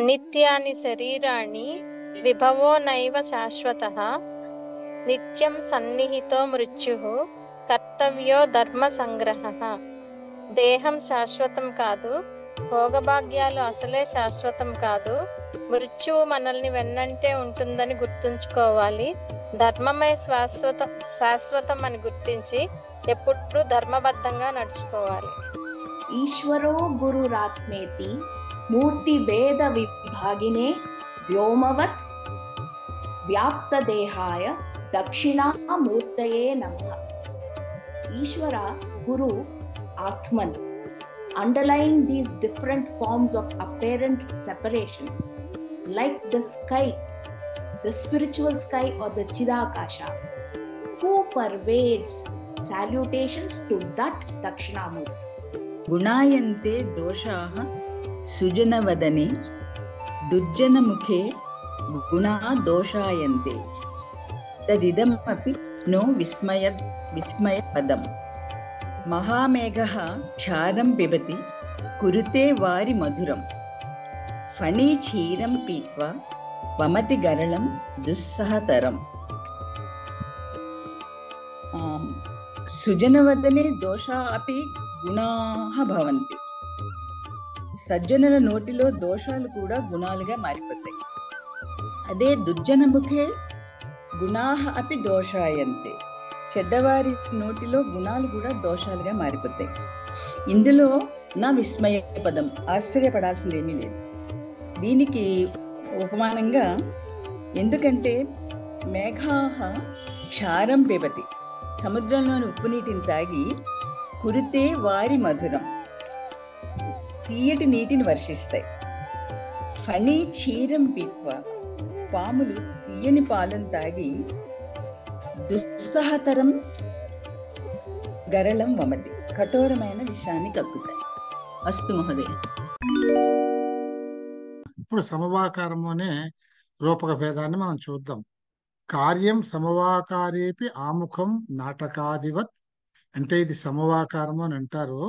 అనిత్యాని శరీరాన్ని విభవో నైవ శాశ్వత నిత్యం సన్నిహితో మృత్యు కర్తవ్యో ధర్మ సంగ్రహ దేహం శాశ్వతం కాదు భోగభాగ్యాలు అసలే శాశ్వతం కాదు మృత్యువు మనల్ని వెన్నంటే ఉంటుందని గుర్తుంచుకోవాలి ధర్మమే శాశ్వత శాశ్వతం అని గుర్తించి ఎప్పుడు ధర్మబద్ధంగా నడుచుకోవాలి ఈశ్వరో రాత్మేతి ಮೂರ್ತಿ ಭೇದ ವಿಭಾಗಿನೇ ವ್ಯೋಮವತ್ ವ್ಯಾಪ್ತ ವ್ಯಾಪ್ತದೇಹಾಯ ದಕ್ಷಿಣಾಮೂರ್ತಯೇ ನಮಃ ಈಶ್ವರ ಗುರು ಆತ್ಮನ್ underline these different forms of apparent separation like the sky the spiritual sky or the ಚಿದಾಕಾಶ who pervades salutations to that Dakshinamurthy ಗುಣಾಯಂತೆ ದೋಷಾಹ सुजनवदने दुर्जनमुखे गुणा दोषायन्ते तदिदमपि नो विस्मय विस्मयपदम् महामेघः क्षारं पिबति कुरुते वारि मधुरं फणी क्षीरं पीत्वा वमति गरलं दुस्सहतरम् सुजनवदने दोषाः अपि गुणाः भवन्ति సజ్జనుల నోటిలో దోషాలు కూడా గుణాలుగా మారిపోతాయి అదే దుర్జనముఖే గుణాహ అపి దోషాయంతే చెడ్డవారి నోటిలో గుణాలు కూడా దోషాలుగా మారిపోతాయి ఇందులో నా విస్మయ పదం ఆశ్చర్యపడాల్సింది ఏమీ లేదు దీనికి ఉపమానంగా ఎందుకంటే మేఘాహ క్షారం పిబతి సముద్రంలోని ఉప్పు నీటిని తాగి కురితే వారి మధురం తీయటి నీటిని వర్షిస్తాయి ఫణి క్షీరం పిత్వ పాములు తీయని పాలను తాగి దుస్సహతరం గరళం వమతి కఠోరమైన విషయాన్ని కక్కుతాయి అస్తు మహోదయ ఇప్పుడు అనే రూపక భేదాన్ని మనం చూద్దాం కార్యం సమవాకారేపి ఆముఖం నాటకాదివత్ అంటే ఇది సమవాకారము అని అంటారు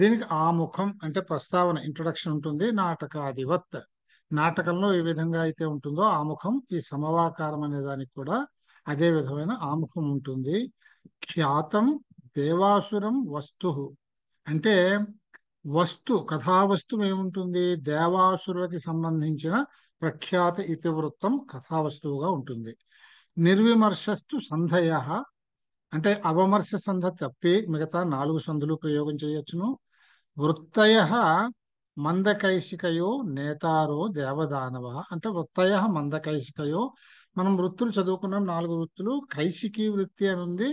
దీనికి ఆముఖం అంటే ప్రస్తావన ఇంట్రొడక్షన్ ఉంటుంది నాటకాధివత్ నాటకంలో ఏ విధంగా అయితే ఉంటుందో ఆముఖం ఈ సమవాకారం అనే దానికి కూడా అదే విధమైన ఆముఖం ఉంటుంది ఖ్యాతం దేవాసురం వస్తు అంటే వస్తు కథావస్తు ఏముంటుంది దేవాసురులకి సంబంధించిన ప్రఖ్యాత ఇతివృత్తం కథావస్తువుగా ఉంటుంది నిర్విమర్శస్తు సంధయ అంటే అవమర్శ సంధ తప్పి మిగతా నాలుగు సంధులు ప్రయోగం చేయొచ్చును వృత్తయ మందకైశికయో నేతారో దేవదానవ అంటే వృత్తయ మందకైశికయో మనం వృత్తులు చదువుకున్నాం నాలుగు వృత్తులు కైశికి వృత్తి అని ఉంది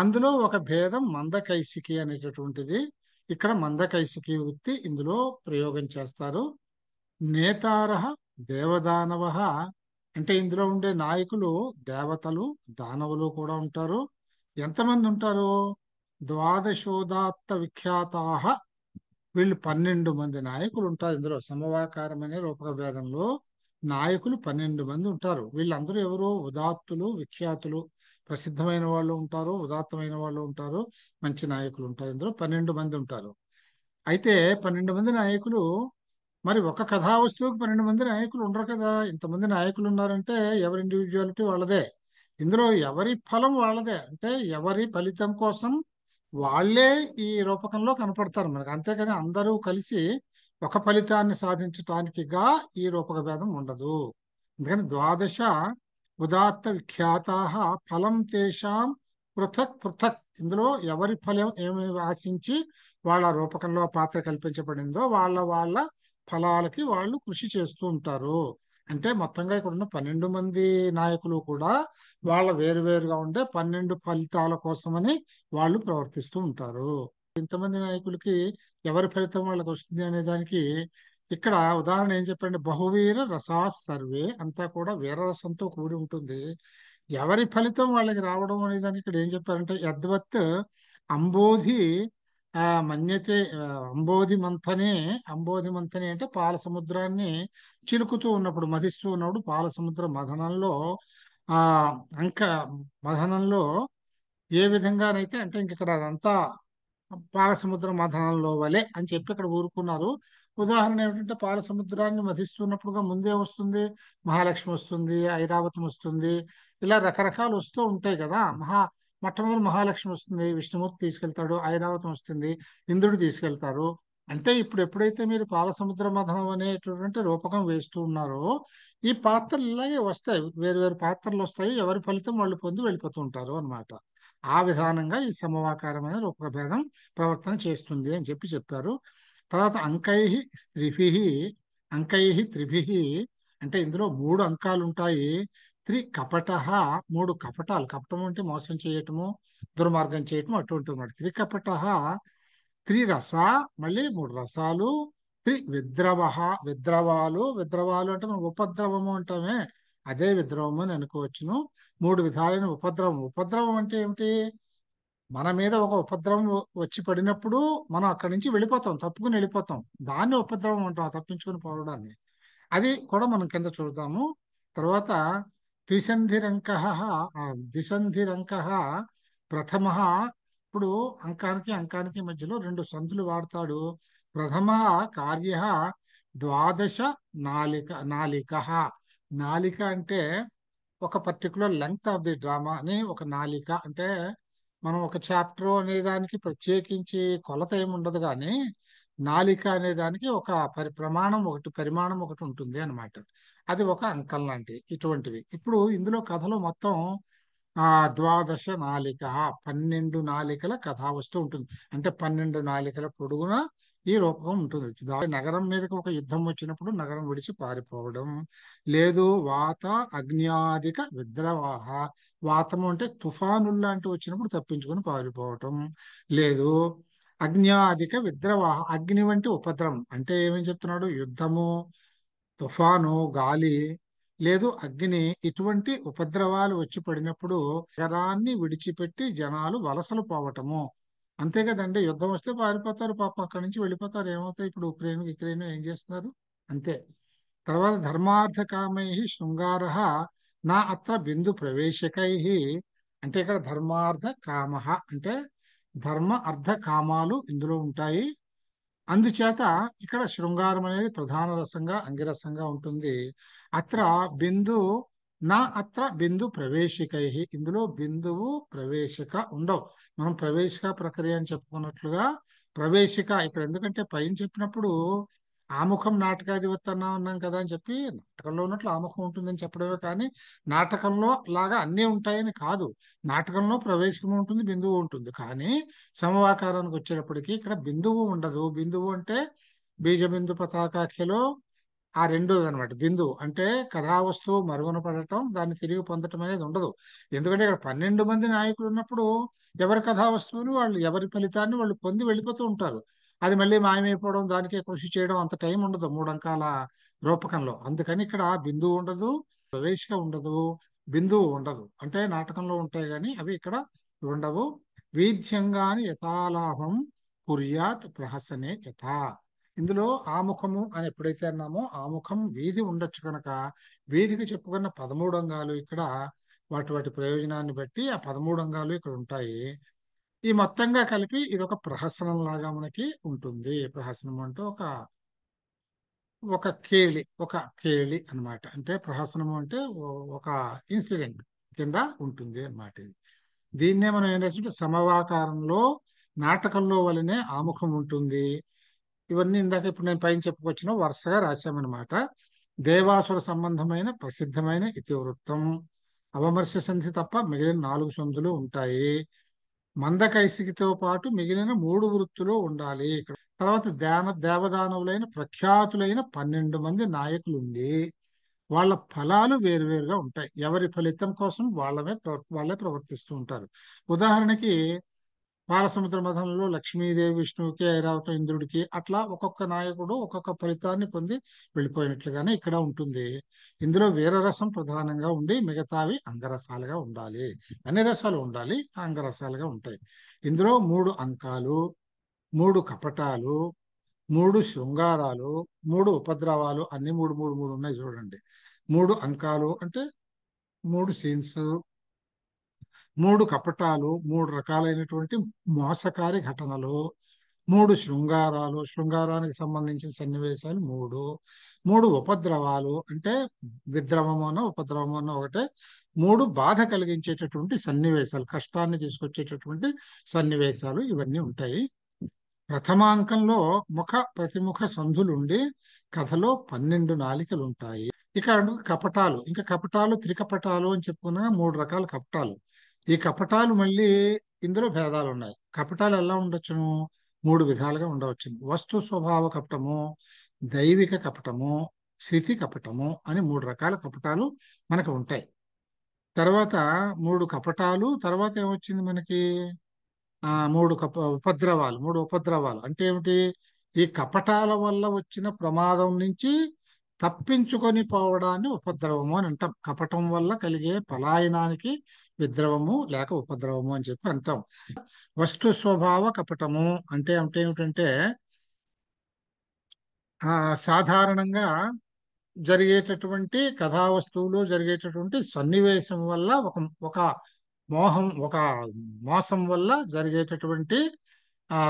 అందులో ఒక భేదం మందకైశికి అనేటటువంటిది ఇక్కడ మందకైశికి వృత్తి ఇందులో ప్రయోగం చేస్తారు నేతార దేవదానవ అంటే ఇందులో ఉండే నాయకులు దేవతలు దానవులు కూడా ఉంటారు ఎంతమంది ఉంటారు ద్వాదశోదాత్త విఖ్యాత వీళ్ళు పన్నెండు మంది నాయకులు ఉంటారు ఇందులో సమవాకారమనే రూపకభేదంలో నాయకులు పన్నెండు మంది ఉంటారు వీళ్ళందరూ ఎవరు ఉదాత్తులు విఖ్యాతులు ప్రసిద్ధమైన వాళ్ళు ఉంటారు ఉదాత్తమైన వాళ్ళు ఉంటారు మంచి నాయకులు ఉంటారు ఇందులో పన్నెండు మంది ఉంటారు అయితే పన్నెండు మంది నాయకులు మరి ఒక కథావస్తువుకి పన్నెండు మంది నాయకులు ఉండరు కదా ఇంతమంది నాయకులు ఉన్నారంటే ఎవరి ఇండివిజువాలిటీ వాళ్ళదే ఇందులో ఎవరి ఫలం వాళ్ళదే అంటే ఎవరి ఫలితం కోసం వాళ్ళే ఈ రూపకంలో కనపడతారు మనకు అంతేకాని అందరూ కలిసి ఒక ఫలితాన్ని సాధించటానికిగా ఈ రూపక భేదం ఉండదు అందుకని ద్వాదశ ఉదాత్త విఖ్యాత ఫలం తేషాం పృథక్ పృథక్ ఇందులో ఎవరి ఫలం ఏమి ఆశించి వాళ్ళ రూపకంలో పాత్ర కల్పించబడిందో వాళ్ళ వాళ్ళ ఫలాలకి వాళ్ళు కృషి చేస్తూ ఉంటారు అంటే మొత్తంగా ఇక్కడ ఉన్న పన్నెండు మంది నాయకులు కూడా వాళ్ళ వేరువేరుగా ఉండే పన్నెండు ఫలితాల కోసమని వాళ్ళు ప్రవర్తిస్తూ ఉంటారు ఇంతమంది నాయకులకి ఎవరి ఫలితం వాళ్ళకి వస్తుంది అనే దానికి ఇక్కడ ఉదాహరణ ఏం చెప్పండి బహువీర రసాస్ సర్వే అంతా కూడా వీరరసంతో కూడి ఉంటుంది ఎవరి ఫలితం వాళ్ళకి రావడం అనే దానికి ఇక్కడ ఏం చెప్పారంటే యద్వత్ అంబోధి ఆ మన్యతే అంబోధి మంథనే అంబోధి మంతని అంటే పాల సముద్రాన్ని చిలుకుతూ ఉన్నప్పుడు మధిస్తూ ఉన్నప్పుడు పాల సముద్ర మథనంలో ఆ అంక మథనంలో ఏ విధంగానైతే అంటే ఇంక ఇక్కడ అదంతా సముద్ర మధనంలో వలె అని చెప్పి ఇక్కడ ఊరుకున్నారు ఉదాహరణ ఏమిటంటే పాలసముద్రాన్ని మధిస్తున్నప్పుడుగా ముందే వస్తుంది మహాలక్ష్మి వస్తుంది ఐరావతం వస్తుంది ఇలా రకరకాలు వస్తూ ఉంటాయి కదా మహా మొట్టమొదటి మహాలక్ష్మి వస్తుంది విష్ణుమూర్తి తీసుకెళ్తాడు ఐరావతం వస్తుంది ఇంద్రుడు తీసుకెళ్తారు అంటే ఇప్పుడు ఎప్పుడైతే మీరు పాలసముద్ర మధనం అనేటటువంటి రూపకం వేస్తూ ఉన్నారో ఈ పాత్రలు ఇలాగే వస్తాయి వేరు వేరు పాత్రలు వస్తాయి ఎవరి ఫలితం వాళ్ళు పొంది వెళ్ళిపోతూ ఉంటారు అనమాట ఆ విధానంగా ఈ సమవాకారమైన రూపభేదం ప్రవర్తన చేస్తుంది అని చెప్పి చెప్పారు తర్వాత అంకై స్త్రిభి అంకై త్రిభి అంటే ఇందులో మూడు అంకాలు ఉంటాయి స్త్రీ కపట మూడు కపటాలు కపటం అంటే మోసం చేయటము దుర్మార్గం చేయటము అటువంటి మాట త్రి త్రిరస మళ్ళీ మూడు రసాలు త్రి విద్రవ విద్రవాలు విద్రవాలు అంటే మనం ఉపద్రవము అంటామే అదే విద్రవము అని అనుకోవచ్చును మూడు విధాలైన ఉపద్రవం ఉపద్రవం అంటే ఏమిటి మన మీద ఒక ఉపద్రవం వచ్చి పడినప్పుడు మనం అక్కడి నుంచి వెళ్ళిపోతాం తప్పుకుని వెళ్ళిపోతాం దాన్ని ఉపద్రవం అంటాం తప్పించుకుని పోవడాన్ని అది కూడా మనం కింద చూద్దాము తర్వాత త్రిసంధిరంక దిసంధిరంక ప్రథమ ఇప్పుడు అంకానికి అంకానికి మధ్యలో రెండు సంధులు వాడతాడు ప్రథమ కార్య ద్వాదశ నాలిక నాలిక నాలిక అంటే ఒక particular length of the drama అని ఒక నాలిక అంటే మనం ఒక చాప్టర్ అనే దానికి ప్రత్యేకించి కొలత ఏమి ఉండదు కానీ నాలిక అనే దానికి ఒక పరి ప్రమాణం ఒకటి పరిమాణం ఒకటి ఉంటుంది అనమాట అది ఒక అంకం లాంటి ఇటువంటివి ఇప్పుడు ఇందులో కథలో మొత్తం ఆ ద్వాదశ నాలిక పన్నెండు నాలికల కథ వస్తూ ఉంటుంది అంటే పన్నెండు నాలికల పొడుగున ఈ రూపం ఉంటుంది నగరం మీదకి ఒక యుద్ధం వచ్చినప్పుడు నగరం విడిచి పారిపోవడం లేదు వాత అగ్నియాదిక విద్రవాహ వాతము అంటే తుఫానులు లాంటివి వచ్చినప్పుడు తప్పించుకొని పారిపోవటం లేదు అగ్నియాదిక విద్రవాహ అగ్ని వంటి ఉపద్రవం అంటే ఏమేమి చెప్తున్నాడు యుద్ధము తుఫాను గాలి లేదు అగ్ని ఇటువంటి ఉపద్రవాలు వచ్చి పడినప్పుడు నగరాన్ని విడిచిపెట్టి జనాలు వలసలు పోవటము అంతే కదండి యుద్ధం వస్తే పారిపోతారు పాప అక్కడి నుంచి వెళ్ళిపోతారు ఏమవుతాయి ఇప్పుడు ఉక్రెయిన్ ఉక్రెయిన్ ఏం చేస్తున్నారు అంతే తర్వాత ధర్మార్థకామై శృంగార నా అత్ర బిందు ప్రవేశకై అంటే ఇక్కడ ధర్మార్థ కామ అంటే ధర్మ అర్థ కామాలు ఇందులో ఉంటాయి అందుచేత ఇక్కడ శృంగారం అనేది ప్రధాన రసంగా అంగిరసంగా ఉంటుంది అత్ర బిందు నా అత్ర బిందు ప్రవేశికై ఇందులో బిందువు ప్రవేశిక ఉండవు మనం ప్రవేశిక ప్రక్రియ అని చెప్పుకున్నట్లుగా ప్రవేశిక ఇక్కడ ఎందుకంటే పైన చెప్పినప్పుడు ఆముఖం నాటకాధిపతి అన్నా ఉన్నాం కదా అని చెప్పి నాటకంలో ఉన్నట్లు ఆముఖం ఉంటుందని చెప్పడమే కానీ నాటకంలో లాగా అన్నీ ఉంటాయని కాదు నాటకంలో ప్రవేశం ఉంటుంది బిందువు ఉంటుంది కానీ సమవాకారానికి వచ్చేటప్పటికి ఇక్కడ బిందువు ఉండదు బిందువు అంటే బీజ బిందు పతాకాఖ్యలో ఆ రెండోది అనమాట బిందువు అంటే కథావస్తువు మరుగున పడటం దాన్ని తిరిగి పొందటం అనేది ఉండదు ఎందుకంటే ఇక్కడ పన్నెండు మంది నాయకులు ఉన్నప్పుడు ఎవరి కథావస్తువులు వాళ్ళు ఎవరి ఫలితాన్ని వాళ్ళు పొంది వెళ్ళిపోతూ ఉంటారు అది మళ్ళీ మాయమైపోవడం దానికే కృషి చేయడం అంత టైం ఉండదు మూడు అంకాల రూపకంలో అందుకని ఇక్కడ బిందువు ఉండదు ప్రవేశిక ఉండదు బిందువు ఉండదు అంటే నాటకంలో ఉంటాయి కానీ అవి ఇక్కడ ఉండవు వీధ్యంగాని యథాలాభం కుర్యాత్ ప్రహసనే యథా ఇందులో ఆముఖము అని ఎప్పుడైతే అన్నామో ఆముఖం వీధి ఉండొచ్చు కనుక వీధికి చెప్పుకున్న పదమూడు అంగాలు ఇక్కడ వాటి వాటి ప్రయోజనాన్ని బట్టి ఆ పదమూడు అంగాలు ఇక్కడ ఉంటాయి ఈ మొత్తంగా కలిపి ఇది ఒక ప్రహసనం లాగా మనకి ఉంటుంది ప్రహసనం అంటే ఒక ఒక కేళి ఒక కేళి అనమాట అంటే ప్రహసనము అంటే ఒక ఇన్సిడెంట్ కింద ఉంటుంది అనమాట ఇది దీన్నే మనం ఏం చేస్తుంటే సమవాకారంలో నాటకంలో వలనే ఆముఖం ఉంటుంది ఇవన్నీ ఇందాక ఇప్పుడు నేను పైన చెప్పుకొచ్చిన వరుసగా రాశామన్నమాట దేవాసుర సంబంధమైన ప్రసిద్ధమైన ఇతివృత్తం అవమర్శ సంధి తప్ప మిగిలిన నాలుగు సంధులు ఉంటాయి మందకైసికితో పాటు మిగిలిన మూడు వృత్తులు ఉండాలి ఇక్కడ తర్వాత ధ్యాన దేవదానవులైన ప్రఖ్యాతులైన పన్నెండు మంది నాయకులు ఉండి వాళ్ళ ఫలాలు వేరువేరుగా ఉంటాయి ఎవరి ఫలితం కోసం వాళ్ళమే వాళ్ళే ప్రవర్తిస్తూ ఉంటారు ఉదాహరణకి బాలసముద్ర మధనంలో లక్ష్మీదేవి విష్ణువుకి ఐరావత ఇంద్రుడికి అట్లా ఒక్కొక్క నాయకుడు ఒక్కొక్క ఫలితాన్ని పొంది వెళ్ళిపోయినట్లుగానే ఇక్కడ ఉంటుంది ఇందులో వీరరసం ప్రధానంగా ఉండి మిగతావి అంగరసాలుగా ఉండాలి అన్ని రసాలు ఉండాలి అంగరసాలుగా ఉంటాయి ఇందులో మూడు అంకాలు మూడు కపటాలు మూడు శృంగారాలు మూడు ఉపద్రవాలు అన్ని మూడు మూడు మూడు ఉన్నాయి చూడండి మూడు అంకాలు అంటే మూడు సీన్స్ మూడు కపటాలు మూడు రకాలైనటువంటి మోసకారి ఘటనలు మూడు శృంగారాలు శృంగారానికి సంబంధించిన సన్నివేశాలు మూడు మూడు ఉపద్రవాలు అంటే విద్రవమున ఉపద్రవమున ఒకటే మూడు బాధ కలిగించేటటువంటి సన్నివేశాలు కష్టాన్ని తీసుకొచ్చేటటువంటి సన్నివేశాలు ఇవన్నీ ఉంటాయి ప్రథమాంకంలో ముఖ ప్రతిముఖ సంధులుండి కథలో పన్నెండు నాలికలు ఉంటాయి ఇక కపటాలు ఇంకా కపటాలు త్రికపటాలు అని చెప్పుకున్నా మూడు రకాల కపటాలు ఈ కపటాలు మళ్ళీ ఇందులో భేదాలు ఉన్నాయి కపటాలు ఎలా ఉండొచ్చును మూడు విధాలుగా ఉండవచ్చు వస్తు స్వభావ కపటము దైవిక కపటము స్థితి కపటము అని మూడు రకాల కపటాలు మనకు ఉంటాయి తర్వాత మూడు కపటాలు తర్వాత ఏమొచ్చింది మనకి ఆ మూడు కప ఉపద్రవాలు మూడు ఉపద్రవాలు అంటే ఏమిటి ఈ కపటాల వల్ల వచ్చిన ప్రమాదం నుంచి తప్పించుకొని పోవడాన్ని ఉపద్రవము అని అంటాం కపటం వల్ల కలిగే పలాయనానికి విద్రవము లేక ఉపద్రవము అని చెప్పి అంటాం వస్తు స్వభావ కపటము అంటే అంటే ఏమిటంటే ఆ సాధారణంగా జరిగేటటువంటి వస్తువులు జరిగేటటువంటి సన్నివేశం వల్ల ఒక ఒక మోహం ఒక మోసం వల్ల జరిగేటటువంటి ఆ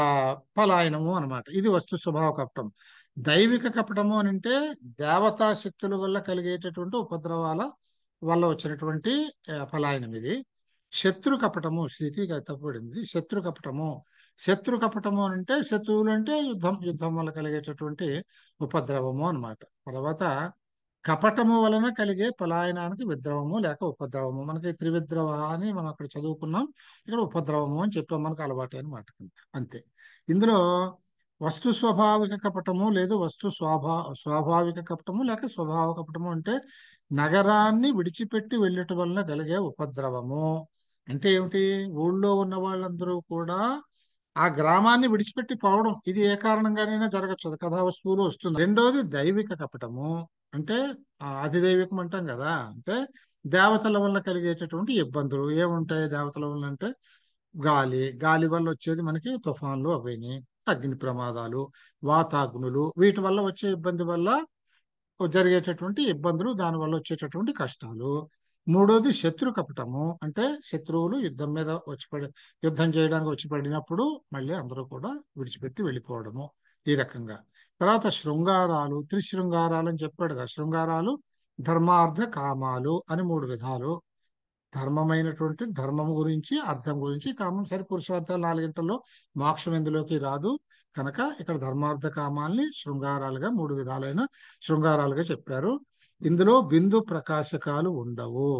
పలాయనము అనమాట ఇది వస్తు స్వభావ కపటం దైవిక కపటము అని అంటే దేవతా శక్తుల వల్ల కలిగేటటువంటి ఉపద్రవాల వల్ల వచ్చినటువంటి ఫలాయనం ఇది శత్రు కపటము స్థితి తప్పబడింది శత్రు కపటము శత్రు కపటము అంటే శత్రువులు అంటే యుద్ధం యుద్ధం వల్ల కలిగేటటువంటి ఉపద్రవము అనమాట తర్వాత కపటము వలన కలిగే పలాయనానికి విద్రవము లేక ఉపద్రవము మనకి త్రివిద్రవ అని మనం అక్కడ చదువుకున్నాం ఇక్కడ ఉపద్రవము అని చెప్పాం మనకు అలవాటు అనమాట అంతే ఇందులో వస్తు స్వాభావిక కపటము లేదు వస్తు స్వాభా స్వాభావిక కపటము లేక స్వభావ కపటము అంటే నగరాన్ని విడిచిపెట్టి వెళ్ళటం వలన కలిగే ఉపద్రవము అంటే ఏమిటి ఊళ్ళో ఉన్న వాళ్ళందరూ కూడా ఆ గ్రామాన్ని విడిచిపెట్టి పోవడం ఇది ఏ కారణంగానైనా జరగచ్చు అది కథా వస్తువులు వస్తుంది రెండోది దైవిక కపటము అంటే అధిదైవికం అంటాం కదా అంటే దేవతల వల్ల కలిగేటటువంటి ఇబ్బందులు ఏముంటాయి దేవతల వల్ల అంటే గాలి గాలి వల్ల వచ్చేది మనకి తుఫాన్లు అవన్నీ అగ్ని ప్రమాదాలు వాతాగ్నులు వీటి వల్ల వచ్చే ఇబ్బంది వల్ల జరిగేటటువంటి ఇబ్బందులు దానివల్ల వచ్చేటటువంటి కష్టాలు మూడోది శత్రు కపటము అంటే శత్రువులు యుద్ధం మీద వచ్చి యుద్ధం చేయడానికి వచ్చి పడినప్పుడు మళ్ళీ అందరూ కూడా విడిచిపెట్టి వెళ్ళిపోవడము ఈ రకంగా తర్వాత శృంగారాలు త్రిశృంగారాలు అని చెప్పాడు కదా శృంగారాలు ధర్మార్థ కామాలు అని మూడు విధాలు ధర్మమైనటువంటి ధర్మం గురించి అర్థం గురించి కామం సరే పురుషార్థాలు గంటల్లో మోక్షం ఎందులోకి రాదు కనుక ఇక్కడ ధర్మార్థ కామాల్ని శృంగారాలుగా మూడు విధాలైన శృంగారాలుగా చెప్పారు ఇందులో బిందు ప్రకాశకాలు ఉండవు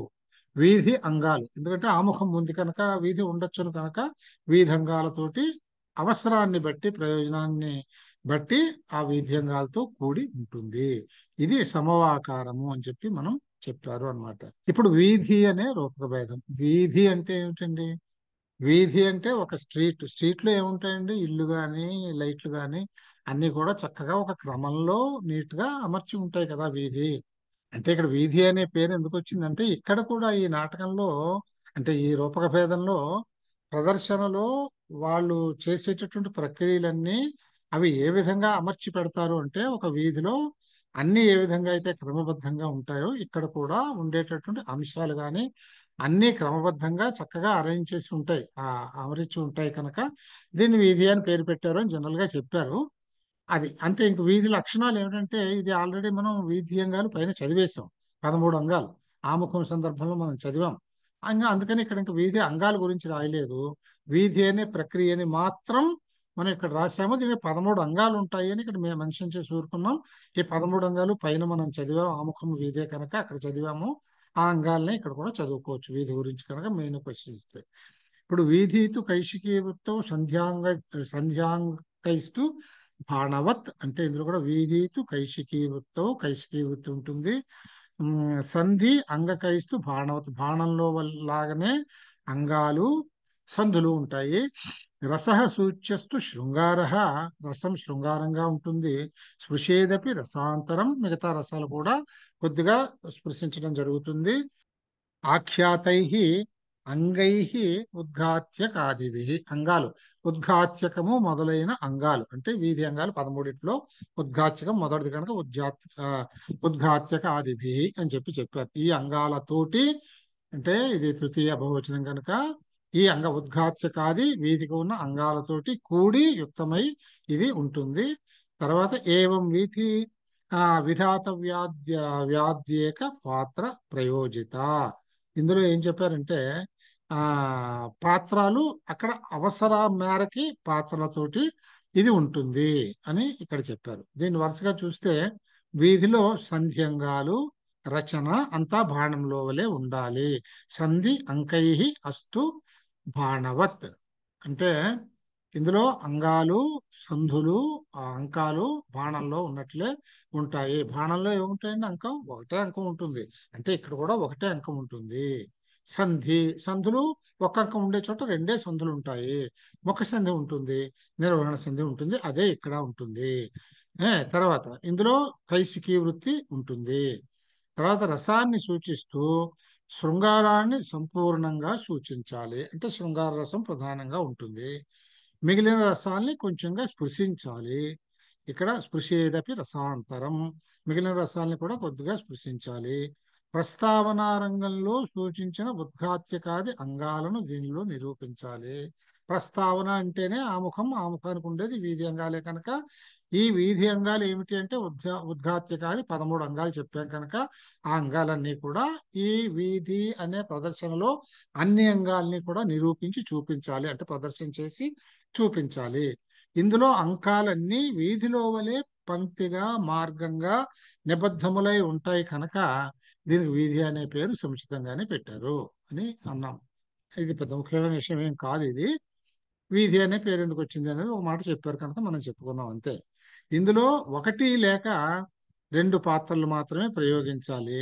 వీధి అంగాలు ఎందుకంటే ఆముఖం ఉంది కనుక వీధి ఉండొచ్చును కనుక వీధి అంగాలతోటి అవసరాన్ని బట్టి ప్రయోజనాన్ని బట్టి ఆ వీధ్యంగాలతో కూడి ఉంటుంది ఇది సమవాకారము అని చెప్పి మనం చెప్పారు అనమాట ఇప్పుడు వీధి అనే రూపభేదం వీధి అంటే ఏమిటండి వీధి అంటే ఒక స్ట్రీట్ స్ట్రీట్లో ఏముంటాయండి ఇల్లు కానీ లైట్లు కానీ అన్నీ కూడా చక్కగా ఒక క్రమంలో నీట్గా అమర్చి ఉంటాయి కదా వీధి అంటే ఇక్కడ వీధి అనే పేరు ఎందుకు వచ్చిందంటే ఇక్కడ కూడా ఈ నాటకంలో అంటే ఈ రూపక భేదంలో ప్రదర్శనలో వాళ్ళు చేసేటటువంటి ప్రక్రియలన్నీ అవి ఏ విధంగా అమర్చి పెడతారు అంటే ఒక వీధిలో అన్ని ఏ విధంగా అయితే క్రమబద్ధంగా ఉంటాయో ఇక్కడ కూడా ఉండేటటువంటి అంశాలు కానీ అన్ని క్రమబద్ధంగా చక్కగా అరేంజ్ చేసి ఉంటాయి అమరించి ఉంటాయి కనుక దీన్ని వీధి అని పేరు పెట్టారు అని జనరల్గా చెప్పారు అది అంటే ఇంక వీధి లక్షణాలు ఏమిటంటే ఇది ఆల్రెడీ మనం వీధి అంగాలు పైన చదివేశాం పదమూడు అంగాలు ఆముఖం సందర్భంలో మనం చదివాం అందుకని ఇక్కడ ఇంకా వీధి అంగాల గురించి రాయలేదు వీధి అనే ప్రక్రియని మాత్రం మనం ఇక్కడ రాసాము దీనికి పదమూడు అంగాలు ఉంటాయి అని ఇక్కడ మేము మెన్షన్ చేసి ఊరుకున్నాం ఈ పదమూడు అంగాలు పైన మనం చదివాము ఆముఖం వీధే కనుక అక్కడ చదివాము ఆ అంగాల్ని ఇక్కడ కూడా చదువుకోవచ్చు వీధి గురించి కనుక మెయిన్ క్వశ్చన్ ఇస్తే ఇప్పుడు వీధితు కైశికీవృత్తో సంధ్యాంగ సంధ్యాంగైస్తు బాణవత్ అంటే ఇందులో కూడా వీధితు కైశికీవృత్తో కైశికీవృత్తి ఉంటుంది సంధి అంగకైస్తు బాణవత్ బాణంలో లాగానే అంగాలు సంధులు ఉంటాయి రస సూచ్యస్తు శృంగార రసం శృంగారంగా ఉంటుంది స్పృశేదపి రసాంతరం మిగతా రసాలు కూడా కొద్దిగా స్పృశించడం జరుగుతుంది ఆఖ్యాతై అంగై ఉద్ఘాత్యకాదివి అంగాలు ఉద్ఘాత్యకము మొదలైన అంగాలు అంటే వీధి అంగాలు పదమూడింటిలో ఉద్ఘాత్యకం మొదటిది కనుక ఉద్ఘాత్ ఉద్ఘాత్యక ఆదిభి అని చెప్పి చెప్పారు ఈ అంగాలతోటి అంటే ఇది తృతీయ బహువచనం కనుక ఈ అంగ ఉద్ఘాత్యకాది వీధికి ఉన్న అంగాలతోటి కూడి యుక్తమై ఇది ఉంటుంది తర్వాత ఏవం వీధి విధాత వ్యాధ్య వ్యాధ్యేక పాత్ర ప్రయోజిత ఇందులో ఏం చెప్పారంటే ఆ పాత్రలు అక్కడ అవసర మేరకి పాత్రలతోటి ఇది ఉంటుంది అని ఇక్కడ చెప్పారు దీన్ని వరుసగా చూస్తే వీధిలో సంధ్యంగాలు రచన అంతా బాణంలో వలె ఉండాలి సంధి అంకై అస్తు బాణవత్ అంటే ఇందులో అంగాలు సంధులు అంకాలు బాణంలో ఉన్నట్లే ఉంటాయి బాణంలో ఏముంటాయండి అంకం ఒకటే అంకం ఉంటుంది అంటే ఇక్కడ కూడా ఒకటే అంకం ఉంటుంది సంధి సంధులు ఒక అంకం ఉండే చోట రెండే సంధులు ఉంటాయి ముఖ సంధి ఉంటుంది నిర్వహణ సంధి ఉంటుంది అదే ఇక్కడ ఉంటుంది తర్వాత ఇందులో కైసికీ వృత్తి ఉంటుంది తర్వాత రసాన్ని సూచిస్తూ శృంగారాన్ని సంపూర్ణంగా సూచించాలి అంటే శృంగార రసం ప్రధానంగా ఉంటుంది మిగిలిన రసాల్ని కొంచెంగా స్పృశించాలి ఇక్కడ స్పృశేదపి రసాంతరం మిగిలిన రసాల్ని కూడా కొద్దిగా స్పృశించాలి ప్రస్తావనా రంగంలో సూచించిన ఉద్ఘాత్యకాది అంగాలను దీనిలో నిరూపించాలి ప్రస్తావన అంటేనే ఆ ముఖం ఆ ముఖానికి ఉండేది వీధి అంగాలే కనుక ఈ వీధి అంగాలు ఏమిటి అంటే ఉద్ఘాత్యకాది పదమూడు అంగాలు చెప్పాం కనుక ఆ అంగాలన్నీ కూడా ఈ వీధి అనే ప్రదర్శనలో అన్ని అంగాల్ని కూడా నిరూపించి చూపించాలి అంటే ప్రదర్శన చేసి చూపించాలి ఇందులో అంకాలన్నీ వీధిలో వలె పంక్తిగా మార్గంగా నిబద్ధములై ఉంటాయి కనుక దీనికి వీధి అనే పేరు సముచితంగానే పెట్టారు అని అన్నాం ఇది పెద్ద ముఖ్యమైన విషయం ఏం కాదు ఇది వీధి అనే పేరు ఎందుకు వచ్చింది అనేది ఒక మాట చెప్పారు కనుక మనం చెప్పుకున్నాం అంతే ఇందులో ఒకటి లేక రెండు పాత్రలు మాత్రమే ప్రయోగించాలి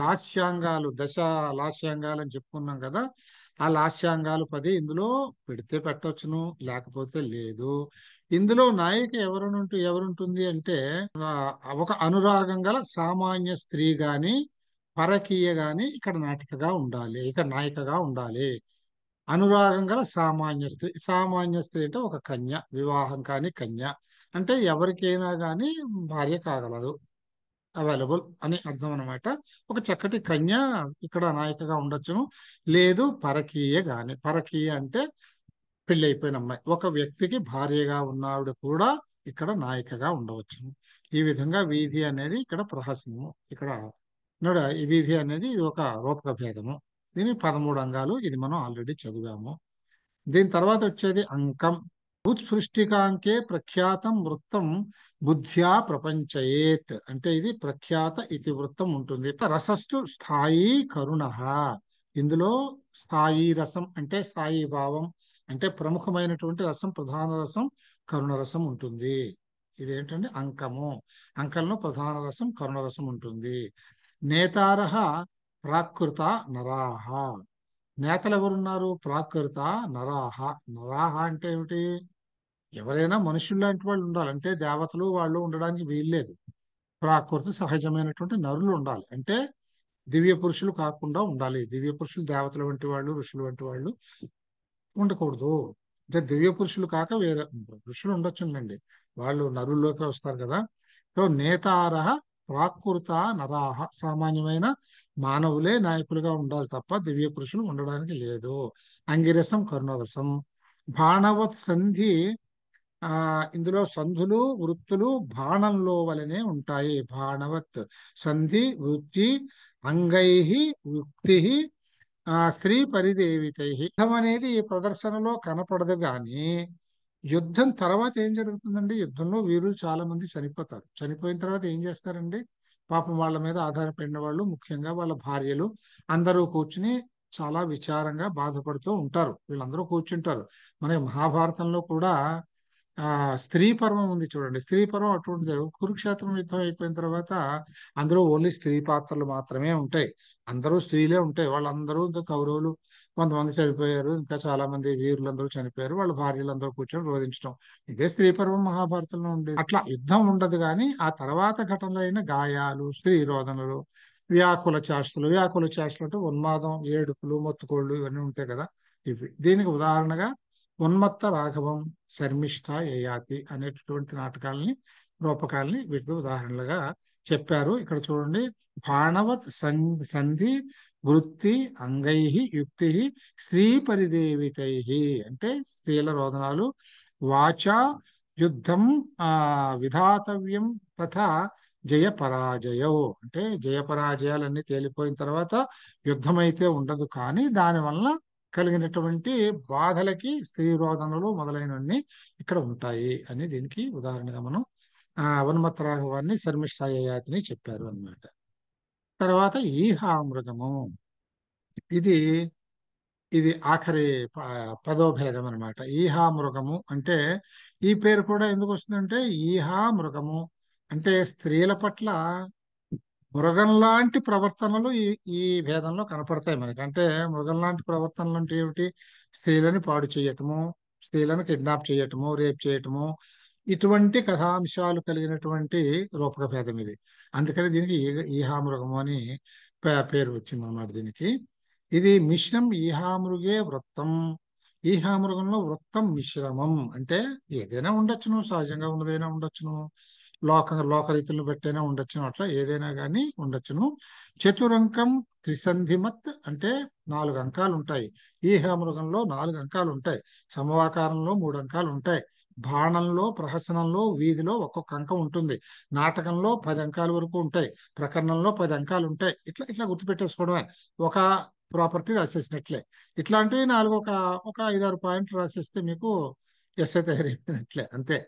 లాస్యాంగాలు దశ లాస్యాంగాలు అని చెప్పుకున్నాం కదా ఆ లాస్యాంగాలు పది ఇందులో పెడితే పెట్టవచ్చును లేకపోతే లేదు ఇందులో నాయక ఎవరునుంటూ ఎవరుంటుంది అంటే ఒక అనురాగం గల సామాన్య స్త్రీ గాని పరకీయ గాని ఇక్కడ నాటికగా ఉండాలి ఇక్కడ నాయికగా ఉండాలి అనురాగం గల సామాన్య స్త్రీ సామాన్య స్త్రీ అంటే ఒక కన్య వివాహం కాని కన్య అంటే ఎవరికైనా కానీ భార్య కాగలదు అవైలబుల్ అని అర్థం అనమాట ఒక చక్కటి కన్య ఇక్కడ నాయికగా ఉండొచ్చును లేదు పరకీయ గాని పరకీయ అంటే పెళ్ళైపోయిన అమ్మాయి ఒక వ్యక్తికి భార్యగా ఉన్నావిడ కూడా ఇక్కడ నాయికగా ఉండవచ్చును ఈ విధంగా వీధి అనేది ఇక్కడ ప్రహసనము ఇక్కడ నడ విధి అనేది ఇది ఒక రూపక భేదము దీని పదమూడు అంగాలు ఇది మనం ఆల్రెడీ చదివాము దీని తర్వాత వచ్చేది అంకం ఉత్సృష్టికాంకే ప్రఖ్యాతం వృత్తం బుద్ధ్యా ప్రపంచయేత్ అంటే ఇది ప్రఖ్యాత ఇతి వృత్తం ఉంటుంది రసస్టు స్థాయి కరుణ ఇందులో స్థాయి రసం అంటే స్థాయి భావం అంటే ప్రముఖమైనటువంటి రసం ప్రధాన రసం కరుణ రసం ఉంటుంది ఇదేంటంటే అంకము అంకంలో ప్రధాన రసం కరుణ రసం ఉంటుంది నేతార ప్రాకృత నరాహ నేతలు ఎవరున్నారు ప్రాకృత నరాహ నరాహ అంటే ఏమిటి ఎవరైనా మనుషులు లాంటి వాళ్ళు ఉండాలి అంటే దేవతలు వాళ్ళు ఉండడానికి వీల్లేదు ప్రాకృతి సహజమైనటువంటి నరులు ఉండాలి అంటే దివ్య పురుషులు కాకుండా ఉండాలి దివ్య పురుషులు దేవతల వంటి వాళ్ళు ఋషులు వంటి వాళ్ళు ఉండకూడదు అంటే దివ్య పురుషులు కాక వేరే ఋషులు ఉండొచ్చునండి వాళ్ళు నరుల్లోకి వస్తారు కదా సో నేతారహ ప్రాకృత నరాహ సామాన్యమైన మానవులే నాయకులుగా ఉండాలి తప్ప దివ్య పురుషులు ఉండడానికి లేదు అంగిరసం కరుణరసం బాణవత్ సంధి ఆ ఇందులో సంధులు వృత్తులు బాణంలో వలనే ఉంటాయి బాణవత్ సంధి వృత్తి అంగై యుక్తి ఆ స్త్రీ పరిదేవితై అనేది ఈ ప్రదర్శనలో కనపడదు గాని యుద్ధం తర్వాత ఏం జరుగుతుందండి యుద్ధంలో వీరులు చాలా మంది చనిపోతారు చనిపోయిన తర్వాత ఏం చేస్తారండి పాపం వాళ్ళ మీద ఆధారపడిన వాళ్ళు ముఖ్యంగా వాళ్ళ భార్యలు అందరూ కూర్చుని చాలా విచారంగా బాధపడుతూ ఉంటారు వీళ్ళందరూ కూర్చుంటారు మనకి మహాభారతంలో కూడా ఆ స్త్రీ పర్వం ఉంది చూడండి స్త్రీ పర్వం అటువంటి కురుక్షేత్రం యుద్ధం అయిపోయిన తర్వాత అందులో ఓన్లీ స్త్రీ పాత్రలు మాత్రమే ఉంటాయి అందరూ స్త్రీలే ఉంటాయి వాళ్ళందరూ ఇంకా కౌరవులు కొంతమంది చనిపోయారు ఇంకా చాలా మంది వీరులందరూ చనిపోయారు వాళ్ళ భార్యలందరూ కూర్చొని రోధించడం ఇదే స్త్రీ పర్వం మహాభారతంలో ఉండేది అట్లా యుద్ధం ఉండదు కానీ ఆ తర్వాత ఘటనలైన గాయాలు స్త్రీ రోదనలు వ్యాకుల చేష్టలు వ్యాకుల చేష్టలు అంటే ఉన్మాదం ఏడుపులు మొత్తుకోళ్ళు ఇవన్నీ ఉంటాయి కదా ఇవి దీనికి ఉదాహరణగా ఉన్మత్త రాఘవం శర్మిష్ట యయాతి అనేటటువంటి నాటకాలని రూపకాలని వీటికి ఉదాహరణలుగా చెప్పారు ఇక్కడ చూడండి భాణవత్ సంధి వృత్తి అంగై యుక్తి స్త్రీ పరిదేవితై అంటే స్త్రీల రోదనాలు వాచ యుద్ధం ఆ విధాతవ్యం తథ జయ పరాజయో అంటే జయ పరాజయాలన్నీ తేలిపోయిన తర్వాత యుద్ధం అయితే ఉండదు కానీ దానివల్ల కలిగినటువంటి బాధలకి స్త్రీ రోదనలు మొదలైనవన్నీ ఇక్కడ ఉంటాయి అని దీనికి ఉదాహరణగా మనం వన్మత్రాఘవాన్ని శర్మిష్టాయాతిని చెప్పారు అనమాట తర్వాత ఈహామృతము ఇది ఇది ఆఖరి పదోభేదం అనమాట ఈహా మృగము అంటే ఈ పేరు కూడా ఎందుకు వస్తుందంటే ఈహా మృగము అంటే స్త్రీల పట్ల మృగం లాంటి ప్రవర్తనలు ఈ ఈ భేదంలో కనపడతాయి మనకి అంటే మృగం లాంటి ప్రవర్తనలు అంటే ఏమిటి స్త్రీలని పాడు చేయటము స్త్రీలను కిడ్నాప్ చేయటము రేప్ చేయటము ఇటువంటి కథాంశాలు కలిగినటువంటి రూపక భేదం ఇది అందుకని దీనికి ఈహామృగము అని పేరు వచ్చింది అనమాట దీనికి ఇది మిశ్రం ఈహామృగే వృత్తం ఈహామృగంలో వృత్తం మిశ్రమం అంటే ఏదైనా ఉండొచ్చును సహజంగా ఉన్నదైనా ఉండొచ్చును లోక లోకరీతులను బట్టైనా ఉండొచ్చును అట్లా ఏదైనా కానీ ఉండొచ్చును చతురంకం త్రిసంధిమత్ అంటే నాలుగు అంకాలు ఉంటాయి ఈహామృగంలో నాలుగు అంకాలు ఉంటాయి సమవాకారంలో మూడు అంకాలు ఉంటాయి బాణంలో ప్రహసనంలో వీధిలో ఒక్కొక్క అంకం ఉంటుంది నాటకంలో పది అంకాల వరకు ఉంటాయి ప్రకరణంలో పది అంకాలు ఉంటాయి ఇట్లా ఇట్లా గుర్తుపెట్టేసుకోవడమే ఒక ప్రాపర్టీ రాసేసినట్లే ఇట్లాంటివి నాలుగు ఒక ఒక ఐదారు పాయింట్లు రాసేస్తే మీకు ఎస్ఏ తయారైపోయినట్లే అంతే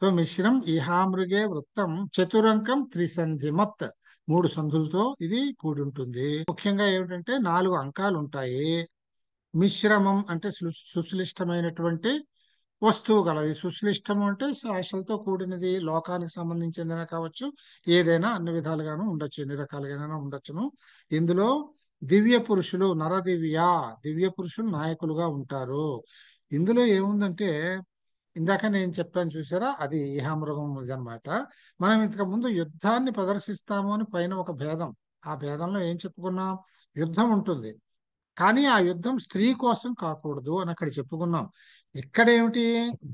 సో మిశ్రం ఇహామృగే వృత్తం చతురంకం త్రిసంధిమత్ మూడు సంధులతో ఇది కూడి ఉంటుంది ముఖ్యంగా ఏమిటంటే నాలుగు అంకాలు ఉంటాయి మిశ్రమం అంటే సుశ్లిష్టమైనటువంటి వస్తువు గలది సుశ్లిష్టము అంటే ఆశలతో కూడినది లోకానికి సంబంధించిందైనా కావచ్చు ఏదైనా అన్ని విధాలుగాను ఉండొచ్చు ఎన్ని రకాలుగా ఉండొచ్చును ఇందులో దివ్య పురుషులు నరదివ్య దివ్య పురుషులు నాయకులుగా ఉంటారు ఇందులో ఏముందంటే ఇందాక నేను చెప్పాను చూసారా అది ఈహామృగం అనమాట మనం ఇంతకు ముందు యుద్ధాన్ని ప్రదర్శిస్తాము అని పైన ఒక భేదం ఆ భేదంలో ఏం చెప్పుకున్నాం యుద్ధం ఉంటుంది కానీ ఆ యుద్ధం స్త్రీ కోసం కాకూడదు అని అక్కడ చెప్పుకున్నాం ఇక్కడేమిటి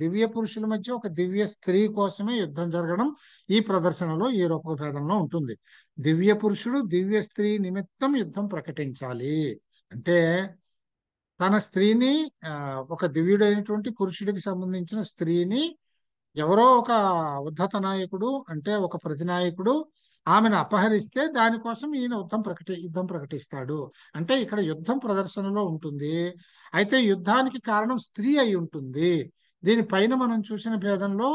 దివ్య పురుషుల మధ్య ఒక దివ్య స్త్రీ కోసమే యుద్ధం జరగడం ఈ ప్రదర్శనలో ఈ రూపభేదంలో ఉంటుంది దివ్య పురుషుడు దివ్య స్త్రీ నిమిత్తం యుద్ధం ప్రకటించాలి అంటే తన స్త్రీని ఒక దివ్యుడైనటువంటి పురుషుడికి సంబంధించిన స్త్రీని ఎవరో ఒక ఉద్ధత నాయకుడు అంటే ఒక ప్రతినాయకుడు ఆమెను అపహరిస్తే దానికోసం ఈయన యుద్ధం ప్రకటి యుద్ధం ప్రకటిస్తాడు అంటే ఇక్కడ యుద్ధం ప్రదర్శనలో ఉంటుంది అయితే యుద్ధానికి కారణం స్త్రీ అయి ఉంటుంది దీనిపైన మనం చూసిన భేదంలో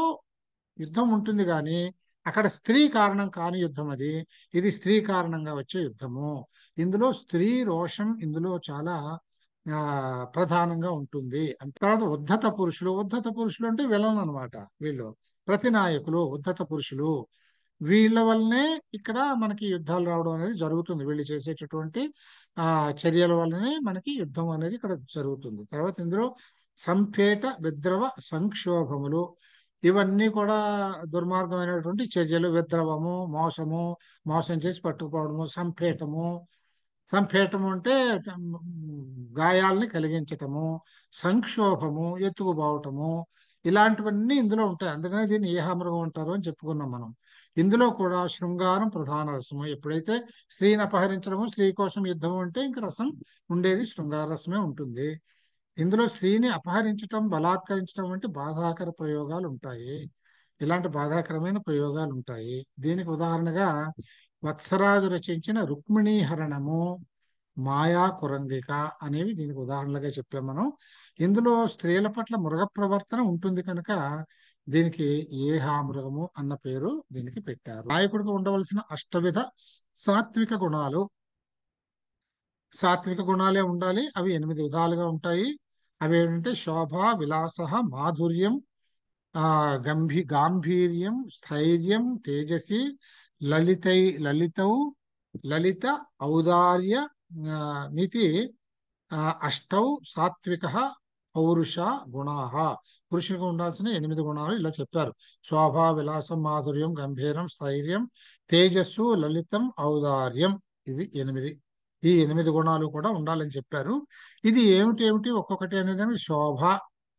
యుద్ధం ఉంటుంది కానీ అక్కడ స్త్రీ కారణం కాని యుద్ధం అది ఇది స్త్రీ కారణంగా వచ్చే యుద్ధము ఇందులో స్త్రీ రోషం ఇందులో చాలా ప్రధానంగా ఉంటుంది తర్వాత ఉద్ధత పురుషులు ఉద్ధత పురుషులు అంటే విలన్ అనమాట వీళ్ళు ప్రతి నాయకులు ఉద్ధత పురుషులు వీళ్ళ వల్లనే ఇక్కడ మనకి యుద్ధాలు రావడం అనేది జరుగుతుంది వీళ్ళు చేసేటటువంటి ఆ చర్యల వల్లనే మనకి యుద్ధం అనేది ఇక్కడ జరుగుతుంది తర్వాత ఇందులో సంపేట విద్రవ సంక్షోభములు ఇవన్నీ కూడా దుర్మార్గమైనటువంటి చర్యలు విద్రవము మోసము మోసం చేసి పట్టుకుపోవడము సంపేటము సంపేటము అంటే గాయాలని కలిగించటము సంక్షోభము ఎత్తుకుపోవటము ఇలాంటివన్నీ ఇందులో ఉంటాయి అందుకనే దీన్ని ఏహామృగం అంటారు అని చెప్పుకున్నాం మనం ఇందులో కూడా శృంగారం ప్రధాన రసము ఎప్పుడైతే స్త్రీని అపహరించడము స్త్రీ కోసం యుద్ధం అంటే ఇంక రసం ఉండేది శృంగార రసమే ఉంటుంది ఇందులో స్త్రీని అపహరించటం బలాత్కరించడం వంటి బాధాకర ప్రయోగాలు ఉంటాయి ఇలాంటి బాధాకరమైన ప్రయోగాలు ఉంటాయి దీనికి ఉదాహరణగా వత్సరాజు రచించిన రుక్మిణీహరణము మాయా కురంగిక అనేవి దీనికి ఉదాహరణలుగా చెప్పాం మనం ఇందులో స్త్రీల పట్ల మృగ ప్రవర్తన ఉంటుంది కనుక దీనికి ఏహా మృగము అన్న పేరు దీనికి పెట్టారు నాయకుడికి ఉండవలసిన అష్టవిధ సాత్విక గుణాలు సాత్విక గుణాలే ఉండాలి అవి ఎనిమిది విధాలుగా ఉంటాయి అవి ఏంటంటే శోభ విలాస మాధుర్యం గంభీ గాంభీర్యం స్థైర్యం తేజసి లలితై లలితౌ లలిత ఔదార్య నీతి అష్టౌ సాత్విక పౌరుష గుణా పురుషునికి ఉండాల్సిన ఎనిమిది గుణాలు ఇలా చెప్పారు శోభ విలాసం మాధుర్యం గంభీరం స్థైర్యం తేజస్సు లలితం ఔదార్యం ఇవి ఎనిమిది ఈ ఎనిమిది గుణాలు కూడా ఉండాలని చెప్పారు ఇది ఏమిటి ఏమిటి ఒక్కొక్కటి అనేది శోభ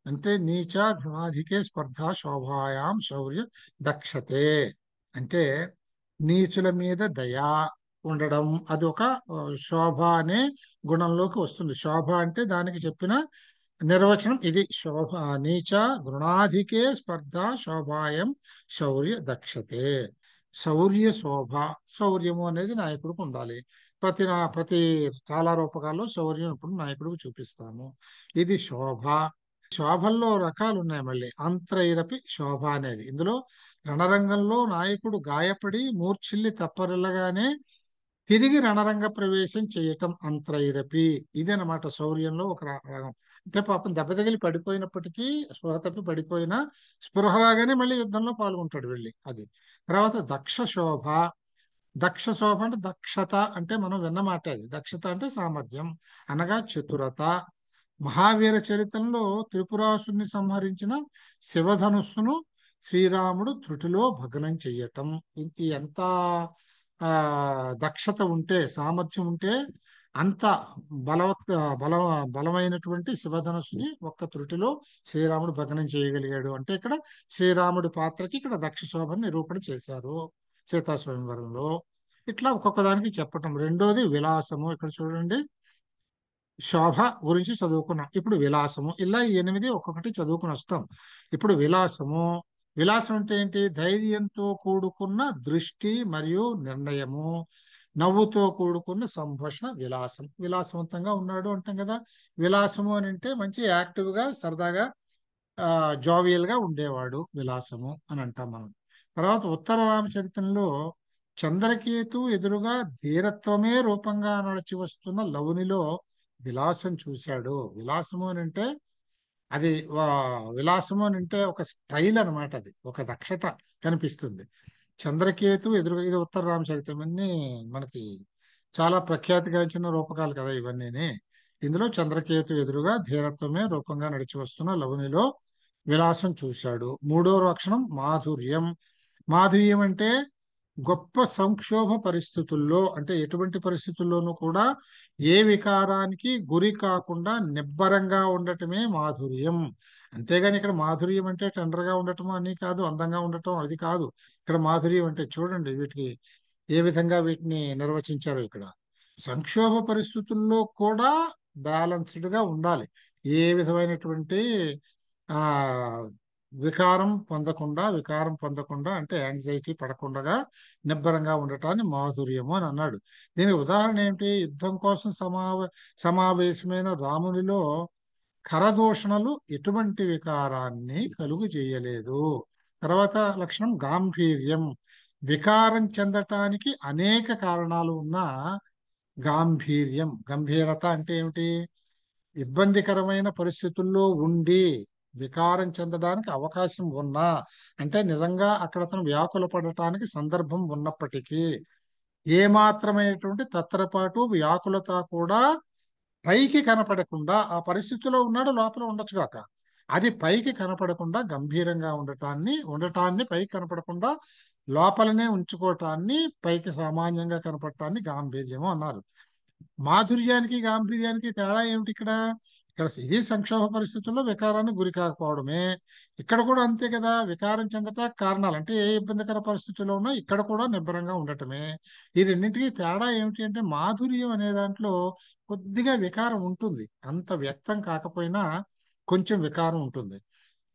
అంటే నీచ ఘృణాధికే స్పర్ధ శోభాయాం శౌర్య దక్షతే అంటే నీచుల మీద దయా ఉండడం అది ఒక శోభ అనే గుణంలోకి వస్తుంది శోభ అంటే దానికి చెప్పిన నిర్వచనం ఇది శోభ నీచ గుణాధికే స్పర్ధ శోభాయం శౌర్య దక్షతే శౌర్య శోభ శౌర్యము అనేది నాయకుడికి ఉండాలి ప్రతి నా ప్రతి చాలా రూపకాల్లో శౌర్యం ఇప్పుడు నాయకుడికి చూపిస్తాను ఇది శోభ శోభల్లో రకాలు ఉన్నాయి మళ్ళీ అంతరైరపి శోభ అనేది ఇందులో రణరంగంలో నాయకుడు గాయపడి మూర్చిల్లి తప్పరిల్లగానే తిరిగి రణరంగ ప్రవేశం చేయటం ఇది అనమాట శౌర్యంలో ఒక రాగం అంటే పాపం దెబ్బ తగిలి పడిపోయినప్పటికీ స్పృహ తప్పి పడిపోయినా స్పృహ రాగానే మళ్ళీ యుద్ధంలో పాల్గొంటాడు వెళ్ళి అది తర్వాత దక్ష శోభ దక్ష శోభ అంటే దక్షత అంటే మనం విన్నమాట అది దక్షత అంటే సామర్థ్యం అనగా చతురత మహావీర చరిత్రలో త్రిపురాసుని సంహరించిన శివధనుస్సును శ్రీరాముడు త్రుటిలో భగ్నం చెయ్యటం ఇది ఎంత దక్షత ఉంటే సామర్థ్యం ఉంటే అంత బలవత్ బల బలమైనటువంటి శివధనస్సుని ఒక్క త్రుటిలో శ్రీరాముడు భగ్నం చేయగలిగాడు అంటే ఇక్కడ శ్రీరాముడి పాత్రకి ఇక్కడ దక్ష శోభను నిరూపణ చేశారు సీతాస్వామివరంలో ఇట్లా ఒక్కొక్క దానికి చెప్పటం రెండోది విలాసము ఇక్కడ చూడండి శోభ గురించి చదువుకున్నాం ఇప్పుడు విలాసము ఇలా ఎనిమిది ఒక్కొక్కటి చదువుకుని వస్తాం ఇప్పుడు విలాసము విలాసం అంటే ఏంటి ధైర్యంతో కూడుకున్న దృష్టి మరియు నిర్ణయము నవ్వుతో కూడుకున్న సంభాషణ విలాసం విలాసవంతంగా ఉన్నాడు అంటాం కదా విలాసము అని అంటే మంచి యాక్టివ్గా సరదాగా జావియల్గా ఉండేవాడు విలాసము అని అంటాం మనం తర్వాత ఉత్తర రామచరితంలో చంద్రకేతు ఎదురుగా ధీరత్వమే రూపంగా నడిచి వస్తున్న లవునిలో విలాసం చూశాడు విలాసము అని అంటే అది విలాసము అని అంటే ఒక స్టైల్ అనమాట అది ఒక దక్షత కనిపిస్తుంది చంద్రకేతు ఎదురుగా ఇది ఉత్తర రామచరితం అన్ని మనకి చాలా ప్రఖ్యాతిగాంచిన రూపకాలు కదా ఇవన్నీ ఇందులో చంద్రకేతు ఎదురుగా ధీరత్వమే రూపంగా నడిచి వస్తున్న లవనిలో విలాసం చూశాడు మూడో రక్షణం మాధుర్యం మాధుర్యం అంటే గొప్ప సంక్షోభ పరిస్థితుల్లో అంటే ఎటువంటి పరిస్థితుల్లోనూ కూడా ఏ వికారానికి గురి కాకుండా నిబ్బరంగా ఉండటమే మాధుర్యం అంతేగాని ఇక్కడ మాధుర్యం అంటే టెండర్గా ఉండటం అని కాదు అందంగా ఉండటం అది కాదు ఇక్కడ మాధుర్యం అంటే చూడండి వీటికి ఏ విధంగా వీటిని నిర్వచించారు ఇక్కడ సంక్షోభ పరిస్థితుల్లో కూడా బ్యాలన్స్డ్గా ఉండాలి ఏ విధమైనటువంటి వికారం పొందకుండా వికారం పొందకుండా అంటే యాంగ్జైటీ పడకుండా నిబ్బరంగా ఉండటాన్ని మాధుర్యము అని అన్నాడు దీని ఉదాహరణ ఏమిటి యుద్ధం కోసం సమావ సమావేశమైన రామునిలో కరదూషణలు ఎటువంటి వికారాన్ని కలుగు చేయలేదు తర్వాత లక్షణం గాంభీర్యం వికారం చెందటానికి అనేక కారణాలు ఉన్న గాంభీర్యం గంభీరత అంటే ఏమిటి ఇబ్బందికరమైన పరిస్థితుల్లో ఉండి వికారం చెందడానికి అవకాశం ఉన్నా అంటే నిజంగా అక్కడ అతను వ్యాకుల పడటానికి సందర్భం ఉన్నప్పటికీ ఏమాత్రమైనటువంటి తత్రపాటు వ్యాకులత కూడా పైకి కనపడకుండా ఆ పరిస్థితిలో ఉన్నాడు లోపల ఉండొచ్చుగాక అది పైకి కనపడకుండా గంభీరంగా ఉండటాన్ని ఉండటాన్ని పైకి కనపడకుండా లోపలనే ఉంచుకోవటాన్ని పైకి సామాన్యంగా కనపడటాన్ని గాంభీర్యము అన్నారు మాధుర్యానికి గాంభీర్యానికి తేడా ఏమిటి ఇక్కడ ఇక్కడ ఇది సంక్షోభ పరిస్థితుల్లో వికారానికి గురి కాకపోవడమే ఇక్కడ కూడా అంతే కదా వికారం చెందట కారణాలు అంటే ఏ ఇబ్బందికర పరిస్థితుల్లో ఉన్నా ఇక్కడ కూడా నిబ్బరంగా ఉండటమే ఈ రెండింటికి తేడా ఏమిటి అంటే మాధుర్యం అనే దాంట్లో కొద్దిగా వికారం ఉంటుంది అంత వ్యక్తం కాకపోయినా కొంచెం వికారం ఉంటుంది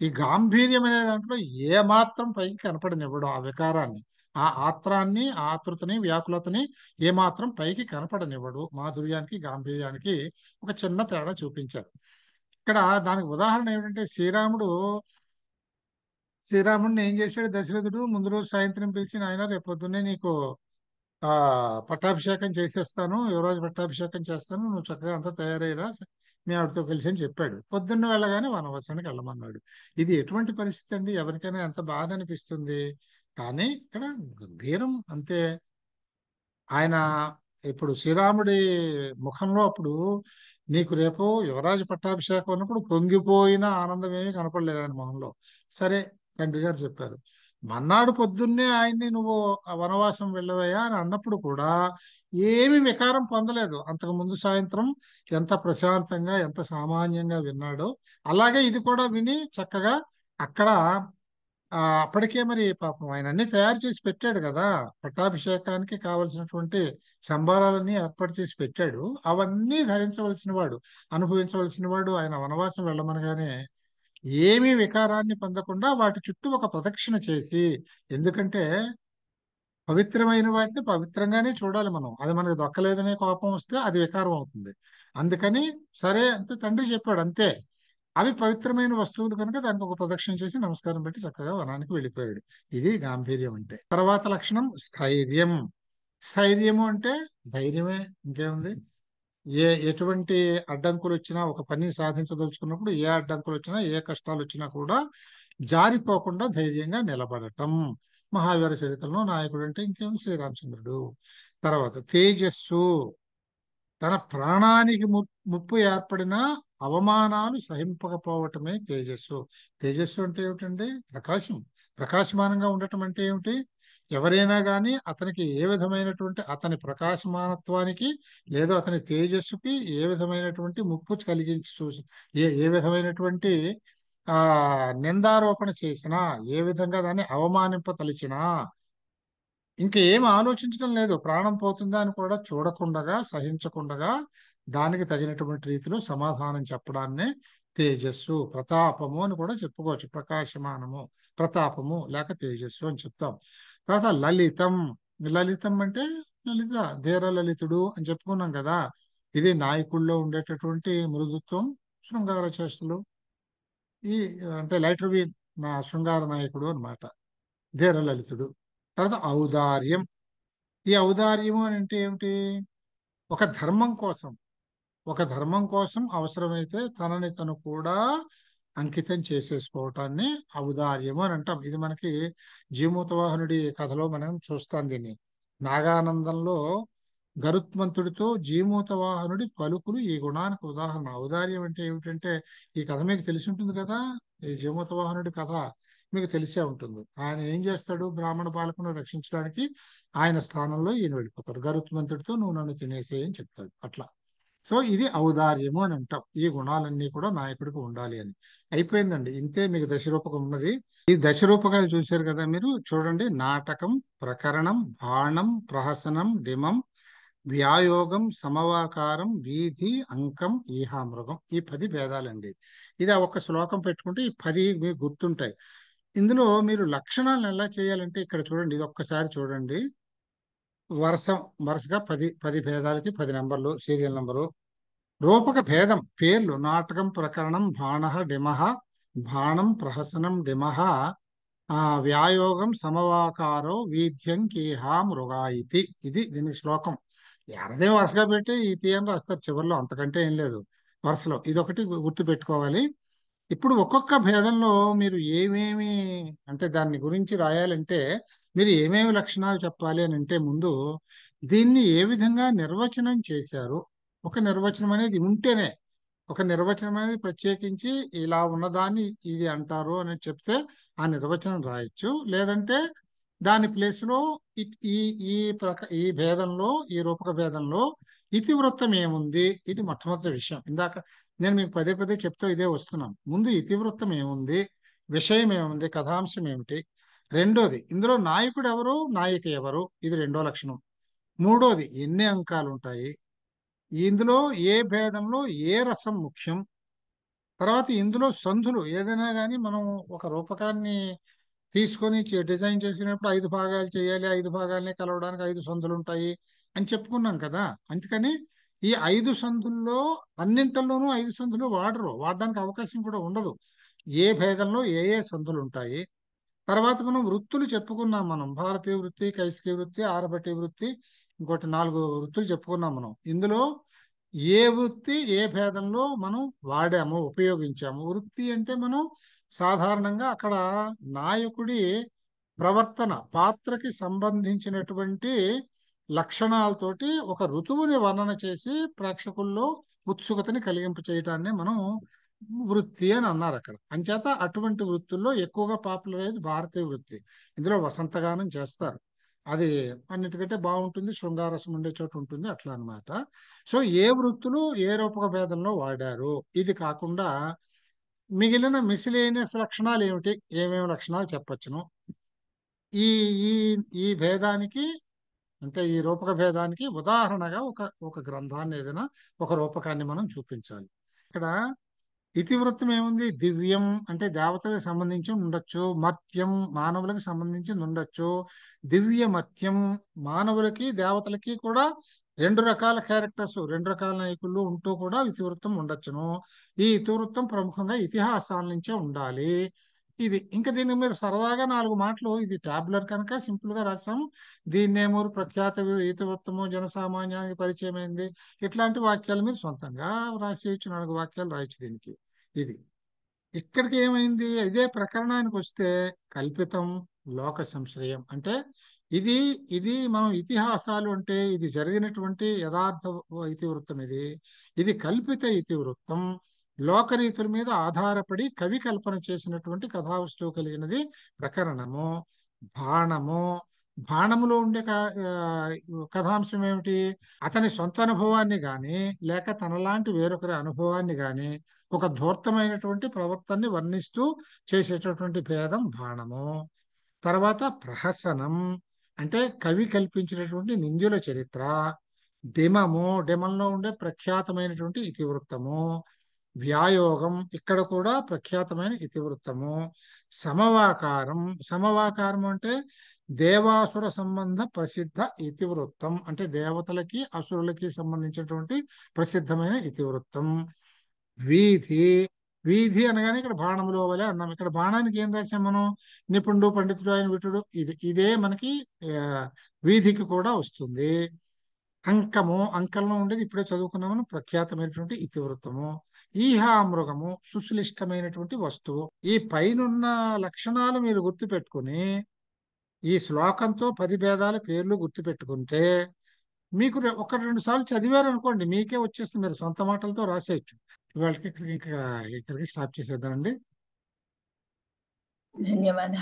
ఈ గాంభీర్యం అనే దాంట్లో ఏమాత్రం పైకి కనపడినివ్వడం ఆ వికారాన్ని ఆ ఆత్రాన్ని ఆతృతని వ్యాకులతని ఏమాత్రం పైకి కనపడనివ్వడు మాధుర్యానికి గాంభీర్యానికి ఒక చిన్న తేడా చూపించారు ఇక్కడ దానికి ఉదాహరణ ఏమిటంటే శ్రీరాముడు శ్రీరాముడిని ఏం చేశాడు దశరథుడు ముందు రోజు సాయంత్రం పిలిచి ఆయన రేపు పొద్దున్నే నీకు ఆ పట్టాభిషేకం చేసేస్తాను యువరాజు పట్టాభిషేకం చేస్తాను నువ్వు చక్కగా అంతా తయారయ్యేలా మీ ఆవిడతో కలిసి అని చెప్పాడు పొద్దున్న వెళ్ళగానే వనవాసానికి వెళ్ళమన్నాడు ఇది ఎటువంటి పరిస్థితి అండి ఎవరికైనా ఎంత బాధ అనిపిస్తుంది కానీ ఇక్కడ గంభీరం అంతే ఆయన ఇప్పుడు శ్రీరాముడి ముఖంలో అప్పుడు నీకు రేపు యువరాజ పట్టాభిషేకం ఉన్నప్పుడు పొంగిపోయిన ఆనందం ఏమీ కనపడలేదు ఆయన మొహంలో సరే తండ్రి గారు చెప్పారు మన్నాడు పొద్దున్నే ఆయన్ని నువ్వు వనవాసం వెళ్ళవయ్యా అని అన్నప్పుడు కూడా ఏమి వికారం పొందలేదు అంతకు ముందు సాయంత్రం ఎంత ప్రశాంతంగా ఎంత సామాన్యంగా విన్నాడో అలాగే ఇది కూడా విని చక్కగా అక్కడ అప్పటికే మరి పాపం ఆయన అన్ని తయారు చేసి పెట్టాడు కదా పట్టాభిషేకానికి కావలసినటువంటి సంభారాలన్నీ ఏర్పాటు చేసి పెట్టాడు అవన్నీ ధరించవలసిన వాడు అనుభవించవలసిన వాడు ఆయన వనవాసం వెళ్ళమనగానే ఏమీ వికారాన్ని పొందకుండా వాటి చుట్టూ ఒక ప్రదక్షిణ చేసి ఎందుకంటే పవిత్రమైన వాటిని పవిత్రంగానే చూడాలి మనం అది మనకు దొక్కలేదనే కోపం వస్తే అది వికారం అవుతుంది అందుకని సరే అంతే తండ్రి చెప్పాడు అంతే అవి పవిత్రమైన వస్తువులు కనుక దానికి ఒక ప్రదక్షిణ చేసి నమస్కారం పెట్టి చక్కగా వనానికి వెళ్ళిపోయాడు ఇది గాంభీర్యం అంటే తర్వాత లక్షణం స్థైర్యం స్థైర్యము అంటే ధైర్యమే ఇంకేముంది ఏ ఎటువంటి అడ్డంకులు వచ్చినా ఒక పని సాధించదలుచుకున్నప్పుడు ఏ అడ్డంకులు వచ్చినా ఏ కష్టాలు వచ్చినా కూడా జారిపోకుండా ధైర్యంగా నిలబడటం మహావీర చరిత్రలో నాయకుడు అంటే ఇంకేం శ్రీరామచంద్రుడు తర్వాత తేజస్సు తన ప్రాణానికి ముప్పు ఏర్పడినా అవమానాలు సహింపకపోవటమే తేజస్సు తేజస్సు అంటే ఏమిటంటే ప్రకాశం ప్రకాశమానంగా ఉండటం అంటే ఏమిటి ఎవరైనా కానీ అతనికి ఏ విధమైనటువంటి అతని ప్రకాశమానత్వానికి లేదా అతని తేజస్సుకి ఏ విధమైనటువంటి ముప్పు కలిగించి చూసి ఏ ఏ విధమైనటువంటి ఆ నిందారోపణ చేసినా ఏ విధంగా దాన్ని అవమానింపతలిచినా ఇంకా ఏం ఆలోచించడం లేదు ప్రాణం పోతుందా అని కూడా చూడకుండగా సహించకుండగా దానికి తగినటువంటి రీతిలో సమాధానం చెప్పడాన్నే తేజస్సు ప్రతాపము అని కూడా చెప్పుకోవచ్చు ప్రకాశమానము ప్రతాపము లేక తేజస్సు అని చెప్తాం తర్వాత లలితం లలితం అంటే లలిత ధీర లలితుడు అని చెప్పుకున్నాం కదా ఇది నాయకుల్లో ఉండేటటువంటి మృదుత్వం శృంగార చేష్టలు ఈ అంటే లైటర్ వి నా శృంగార నాయకుడు అనమాట ధీర లలితుడు తర్వాత ఔదార్యం ఈ ఔదార్యము అని అంటే ఏమిటి ఒక ధర్మం కోసం ఒక ధర్మం కోసం అవసరమైతే తనని తను కూడా అంకితం చేసేసుకోవటాన్ని ఔదార్యము అని అంటాం ఇది మనకి జీమూతవాహనుడి కథలో మనం చూస్తాం దీన్ని నాగానందంలో గరుత్మంతుడితో జీమూతవాహనుడి పలుకులు ఈ గుణానికి ఉదాహరణ ఔదార్యం అంటే ఏమిటంటే ఈ కథ మీకు తెలిసి ఉంటుంది కదా ఈ జీమూతవాహనుడి కథ మీకు తెలిసే ఉంటుంది ఆయన ఏం చేస్తాడు బ్రాహ్మణ బాలకును రక్షించడానికి ఆయన స్థానంలో ఈయన వెళ్ళిపోతాడు గరుత్మంతుడితో నువ్వు నన్ను తినేసేయని చెప్తాడు అట్లా సో ఇది ఔదార్యము అని అంటాం ఈ గుణాలన్నీ కూడా నాయకుడికి ఉండాలి అని అయిపోయిందండి ఇంతే మీకు దశరూపకం ఉన్నది ఈ దశరూపకాలు చూశారు కదా మీరు చూడండి నాటకం ప్రకరణం బాణం ప్రహసనం డిమం వ్యాయోగం సమవాకారం వీధి అంకం ఈహామృగం ఈ పది భేదాలండి ఇది ఒక శ్లోకం పెట్టుకుంటే ఈ పది మీకు గుర్తుంటాయి ఇందులో మీరు లక్షణాలను ఎలా చేయాలంటే ఇక్కడ చూడండి ఇది ఒక్కసారి చూడండి వరుస వరుసగా పది పది భేదాలకి పది నంబర్లు సీరియల్ నంబరు రూపక భేదం పేర్లు నాటకం ప్రకరణం బాణహ డిమహ బాణం ప్రహసనం డిమహ వ్యాయోగం సమవాకారో వీధ్యం కీహా మృగా ఇది దీని శ్లోకం ఎరదే వరుసగా పెట్టి ఈతి అని రాస్తారు చివరిలో అంతకంటే ఏం లేదు వరుసలో ఇదొకటి గుర్తుపెట్టుకోవాలి ఇప్పుడు ఒక్కొక్క భేదంలో మీరు ఏమేమి అంటే దాన్ని గురించి రాయాలంటే మీరు ఏమేమి లక్షణాలు చెప్పాలి అని అంటే ముందు దీన్ని ఏ విధంగా నిర్వచనం చేశారు ఒక నిర్వచనం అనేది ఉంటేనే ఒక నిర్వచనం అనేది ప్రత్యేకించి ఇలా ఉన్నదాన్ని ఇది అంటారు అని చెప్తే ఆ నిర్వచనం రాయొచ్చు లేదంటే దాని ప్లేస్లో ఈ ఈ ప్రక ఈ భేదంలో ఈ రూపక భేదంలో ఇతివృత్తం ఏముంది ఇది మొట్టమొదటి విషయం ఇందాక నేను మీకు పదే పదే చెప్తూ ఇదే వస్తున్నాను ముందు ఇతివృత్తం ఏముంది విషయం ఏముంది కథాంశం ఏమిటి రెండోది ఇందులో నాయకుడు ఎవరు నాయక ఎవరు ఇది రెండో లక్షణం మూడోది ఎన్ని అంకాలు ఉంటాయి ఇందులో ఏ భేదంలో ఏ రసం ముఖ్యం తర్వాత ఇందులో సంధులు ఏదైనా కానీ మనం ఒక రూపకాన్ని తీసుకొని డిజైన్ చేసినప్పుడు ఐదు భాగాలు చేయాలి ఐదు భాగాల్ని కలవడానికి ఐదు సంధులు ఉంటాయి అని చెప్పుకున్నాం కదా అందుకని ఈ ఐదు సంధుల్లో అన్నింటిలోనూ ఐదు సంధులు వాడరు వాడడానికి అవకాశం కూడా ఉండదు ఏ భేదంలో ఏ ఏ సంధులు ఉంటాయి తర్వాత మనం వృత్తులు చెప్పుకున్నాం మనం భారతీయ వృత్తి కైసిక వృత్తి ఆరబట్టి వృత్తి ఇంకోటి నాలుగు వృత్తులు చెప్పుకున్నాం మనం ఇందులో ఏ వృత్తి ఏ భేదంలో మనం వాడాము ఉపయోగించాము వృత్తి అంటే మనం సాధారణంగా అక్కడ నాయకుడి ప్రవర్తన పాత్రకి సంబంధించినటువంటి లక్షణాలతోటి ఒక ఋతువుని వర్ణన చేసి ప్రేక్షకుల్లో ఉత్సుకతని కలిగింప చేయటాన్ని మనం వృత్తి అని అన్నారు అక్కడ అంచేత అటువంటి వృత్తుల్లో ఎక్కువగా పాపులర్ అయ్యేది భారతీయ వృత్తి ఇందులో వసంతగానం చేస్తారు అది అన్నిటికంటే బాగుంటుంది శృంగారసం ఉండే చోటు ఉంటుంది అట్లా అనమాట సో ఏ వృత్తులు ఏ రూపక భేదంలో వాడారు ఇది కాకుండా మిగిలిన మిసిలేనియస్ లక్షణాలు ఏమిటి ఏమేమి లక్షణాలు చెప్పచ్చును ఈ ఈ ఈ భేదానికి అంటే ఈ రూపక భేదానికి ఉదాహరణగా ఒక ఒక గ్రంథాన్ని ఏదైనా ఒక రూపకాన్ని మనం చూపించాలి ఇక్కడ ఇతివృత్తం ఏముంది దివ్యం అంటే దేవతలకు సంబంధించి ఉండొచ్చు మర్త్యం మానవులకు సంబంధించి ఉండొచ్చు దివ్య మత్యం మానవులకి దేవతలకి కూడా రెండు రకాల క్యారెక్టర్స్ రెండు రకాల నాయకులు ఉంటూ కూడా ఇతివృత్తం ఉండొచ్చును ఈ ఇతివృత్తం ప్రముఖంగా ఇతిహాసాల నుంచే ఉండాలి ఇది ఇంకా దీని మీద సరదాగా నాలుగు మాటలు ఇది ట్యాబ్లర్ కనుక సింపుల్ గా రాసాం దీన్నేమూరు ప్రఖ్యాత ఈతవృత్తము జనసామాన్యానికి పరిచయమైంది ఇట్లాంటి వాక్యాలు మీరు సొంతంగా రాసేయచ్చు నాలుగు వాక్యాలు రాయొచ్చు దీనికి ఇది ఇక్కడికి ఏమైంది ఇదే ప్రకరణానికి వస్తే కల్పితం లోక సంశ్రయం అంటే ఇది ఇది మనం ఇతిహాసాలు అంటే ఇది జరిగినటువంటి యథార్థ ఇతివృత్తం ఇది ఇది కల్పిత ఇతివృత్తం లోకరీతుల మీద ఆధారపడి కవి కల్పన చేసినటువంటి కథావస్తువు కలిగినది ప్రకరణము బాణము బాణములో ఉండే కథాంశం ఏమిటి అతని సొంత అనుభవాన్ని గాని లేక తనలాంటి వేరొకరి అనుభవాన్ని గాని ఒక ధూర్తమైనటువంటి ప్రవర్తనని వర్ణిస్తూ చేసేటటువంటి భేదం బాణము తర్వాత ప్రహసనం అంటే కవి కల్పించినటువంటి నింద్యుల చరిత్ర డిమము డిమంలో ఉండే ప్రఖ్యాతమైనటువంటి ఇతివృత్తము వ్యాయోగం ఇక్కడ కూడా ప్రఖ్యాతమైన ఇతివృత్తము సమవాకారం సమవాకారం అంటే దేవాసుర సంబంధ ప్రసిద్ధ ఇతివృత్తం అంటే దేవతలకి అసురులకి సంబంధించినటువంటి ప్రసిద్ధమైన ఇతివృత్తం వీధి వీధి అనగానే ఇక్కడ బాణములు వలె అన్నాం ఇక్కడ బాణానికి ఏం రాసాం మనం నిపుణుడు పండితుడు ఆయన విటుడు ఇది ఇదే మనకి వీధికి కూడా వస్తుంది అంకము అంకంలో ఉండేది ఇప్పుడే చదువుకున్నామని ప్రఖ్యాతమైనటువంటి ఇతివృత్తము ఈహా మృగము సుశ్లిష్టమైనటువంటి వస్తువు ఈ పైనున్న లక్షణాలు మీరు గుర్తు పెట్టుకుని ఈ శ్లోకంతో పది భేదాల పేర్లు గుర్తు పెట్టుకుంటే మీకు ఒక రెండు సార్లు చదివారు అనుకోండి మీకే వచ్చేస్తుంది మీరు సొంత మాటలతో రాసేయచ్చు ఇవాళకి ఇక్కడికి ఇంకా ఇక్కడికి స్టాప్ చేసేద్దామండి ధన్యవాద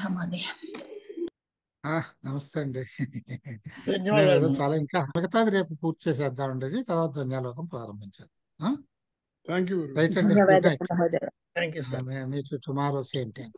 నమస్తే అండి చాలా ఇంకా మిగతాది రేపు పూర్తి చేసేద్దామండి ఇది తర్వాత ధన్యాలోకం ప్రారంభించాలి రైట్ అండి మీ టుమారో సేమ్ టైం